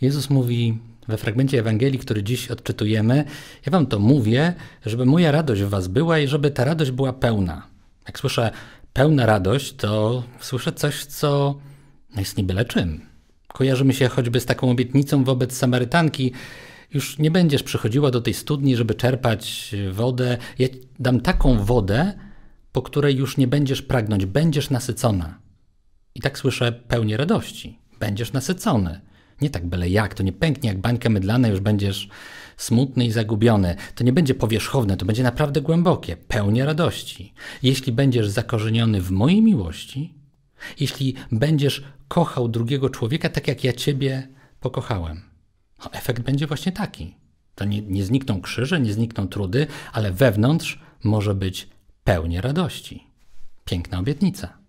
Jezus mówi we fragmencie Ewangelii, który dziś odczytujemy: Ja wam to mówię, żeby moja radość w was była i żeby ta radość była pełna. Jak słyszę pełna radość, to słyszę coś, co jest niby czym. Kojarzymy mi się choćby z taką obietnicą wobec Samarytanki. Już nie będziesz przychodziła do tej studni, żeby czerpać wodę. Ja dam taką wodę, po której już nie będziesz pragnąć, będziesz nasycona. I tak słyszę pełnię radości. Będziesz nasycony. Nie tak byle jak, to nie pęknie jak bańka mydlana, już będziesz smutny i zagubiony. To nie będzie powierzchowne, to będzie naprawdę głębokie, pełnie radości. Jeśli będziesz zakorzeniony w mojej miłości, jeśli będziesz kochał drugiego człowieka tak jak ja ciebie pokochałem, no, efekt będzie właśnie taki. To nie, nie znikną krzyże, nie znikną trudy, ale wewnątrz może być pełnie radości. Piękna obietnica.